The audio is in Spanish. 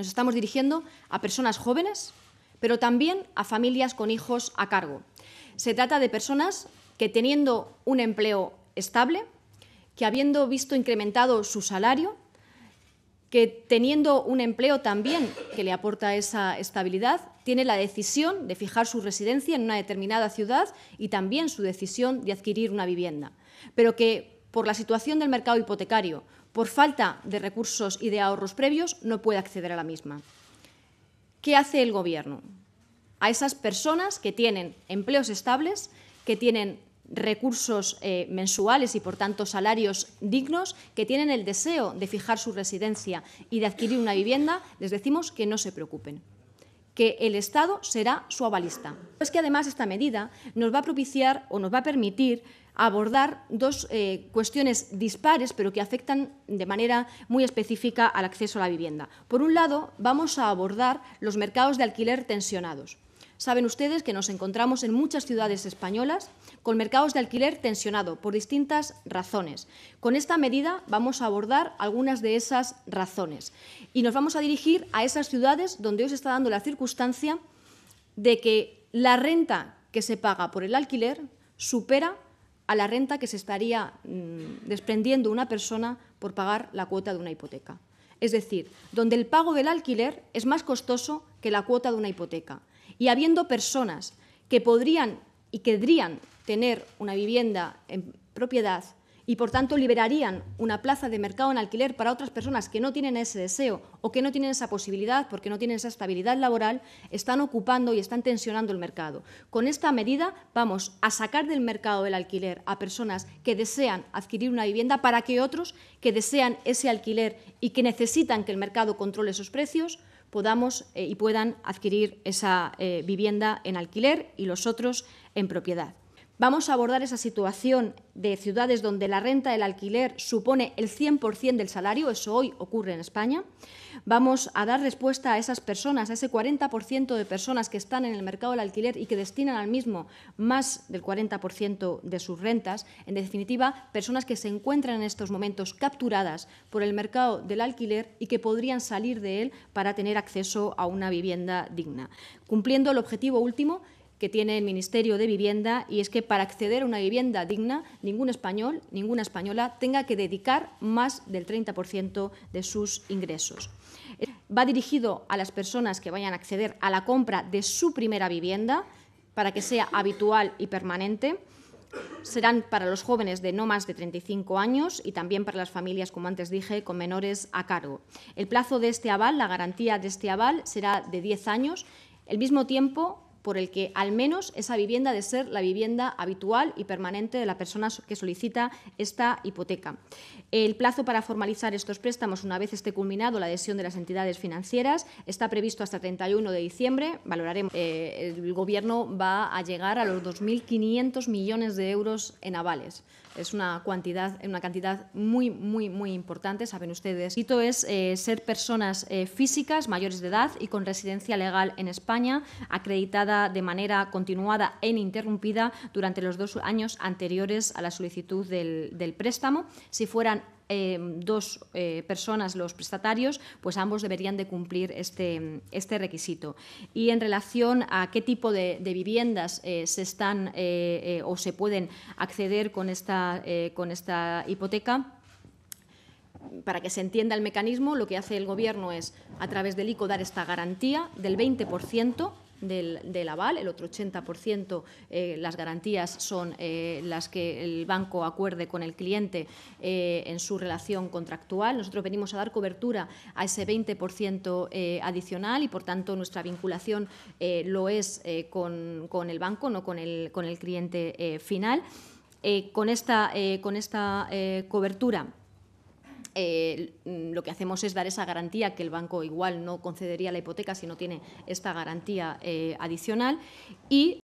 Nos estamos dirigiendo a personas jóvenes, pero también a familias con hijos a cargo. Se trata de personas que teniendo un empleo estable, que habiendo visto incrementado su salario, que teniendo un empleo también que le aporta esa estabilidad, tiene la decisión de fijar su residencia en una determinada ciudad y también su decisión de adquirir una vivienda, pero que por la situación del mercado hipotecario, por falta de recursos y de ahorros previos, no puede acceder a la misma. ¿Qué hace el Gobierno? A esas personas que tienen empleos estables, que tienen recursos eh, mensuales y, por tanto, salarios dignos, que tienen el deseo de fijar su residencia y de adquirir una vivienda, les decimos que no se preocupen, que el Estado será su avalista. Es que, además, esta medida nos va a propiciar o nos va a permitir abordar dos eh, cuestiones dispares, pero que afectan de manera muy específica al acceso a la vivienda. Por un lado, vamos a abordar los mercados de alquiler tensionados. Saben ustedes que nos encontramos en muchas ciudades españolas con mercados de alquiler tensionado por distintas razones. Con esta medida vamos a abordar algunas de esas razones y nos vamos a dirigir a esas ciudades donde hoy se está dando la circunstancia de que la renta que se paga por el alquiler supera a la renta que se estaría mm, desprendiendo una persona por pagar la cuota de una hipoteca. Es decir, donde el pago del alquiler es más costoso que la cuota de una hipoteca. Y habiendo personas que podrían y querrían tener una vivienda en propiedad, y por tanto liberarían una plaza de mercado en alquiler para otras personas que no tienen ese deseo o que no tienen esa posibilidad porque no tienen esa estabilidad laboral, están ocupando y están tensionando el mercado. Con esta medida vamos a sacar del mercado el alquiler a personas que desean adquirir una vivienda para que otros que desean ese alquiler y que necesitan que el mercado controle esos precios podamos eh, y puedan adquirir esa eh, vivienda en alquiler y los otros en propiedad. Vamos a abordar esa situación de ciudades donde la renta del alquiler supone el 100% del salario, eso hoy ocurre en España. Vamos a dar respuesta a esas personas, a ese 40% de personas que están en el mercado del alquiler y que destinan al mismo más del 40% de sus rentas. En definitiva, personas que se encuentran en estos momentos capturadas por el mercado del alquiler y que podrían salir de él para tener acceso a una vivienda digna. Cumpliendo el objetivo último, que tiene el Ministerio de Vivienda y es que para acceder a una vivienda digna, ningún español, ninguna española tenga que dedicar más del 30% de sus ingresos. Va dirigido a las personas que vayan a acceder a la compra de su primera vivienda para que sea habitual y permanente serán para los jóvenes de no más de 35 años y también para las familias, como antes dije, con menores a cargo. El plazo de este aval, la garantía de este aval, será de 10 años. el mismo tiempo, por el que al menos esa vivienda debe de ser la vivienda habitual y permanente de la persona que solicita esta hipoteca. El plazo para formalizar estos préstamos, una vez esté culminado la adhesión de las entidades financieras, está previsto hasta 31 de diciembre. Valoraremos. Eh, el Gobierno va a llegar a los 2.500 millones de euros en avales. Es una cantidad, una cantidad muy, muy, muy importante, saben ustedes. El es eh, ser personas eh, físicas mayores de edad y con residencia legal en España, acreditada de manera continuada e ininterrumpida durante los dos años anteriores a la solicitud del, préstamo. Si fueran eh, dos eh, personas los prestatarios, pues ambos deberían de cumplir este, este requisito. Y en relación a qué tipo de, viviendas eh, se están o se pueden acceder con esta, con esta hipoteca, para que se entienda el mecanismo, lo que hace el Gobierno es, a través del ICO, dar esta garantía del 20% del, aval, el otro 80% eh, las garantías son eh, las que el banco acuerde con el cliente eh, en su relación contractual. Nosotros venimos a dar cobertura a ese 20% eh, adicional y, por tanto, nuestra vinculación lo es con, el banco, no con el, con el cliente final. con esta, con esta cobertura eh, lo que hacemos es dar esa garantía que el banco igual no concedería la hipoteca si no tiene esta garantía eh, adicional y